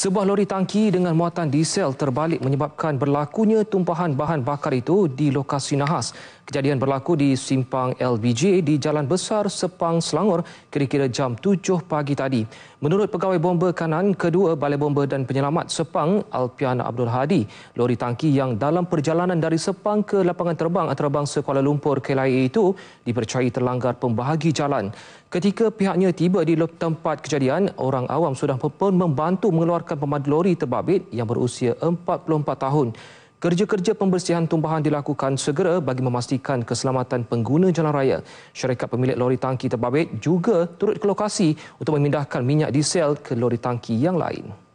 Sebuah lori tangki dengan muatan diesel terbalik menyebabkan berlakunya tumpahan bahan bakar itu di lokasi nahas. Kejadian berlaku di simpang LBJ di Jalan Besar Sepang Selangor kira-kira jam 7 pagi tadi. Menurut pegawai bomba kanan kedua Balai Bomba dan Penyelamat Sepang Alpian Abdul Hadi, lori tangki yang dalam perjalanan dari Sepang ke lapangan terbang antarabangsa Kuala Lumpur KLIA itu dipercayai terlanggar pembahagi jalan. Ketika pihaknya tiba di tempat kejadian, orang awam sudah pun membantu mengeluarkan merupakan pemandu lori terbabit yang berusia 44 tahun. Kerja-kerja pembersihan tumbuhan dilakukan segera bagi memastikan keselamatan pengguna jalan raya. Syarikat pemilik lori tangki terbabit juga turut ke lokasi untuk memindahkan minyak diesel ke lori tangki yang lain.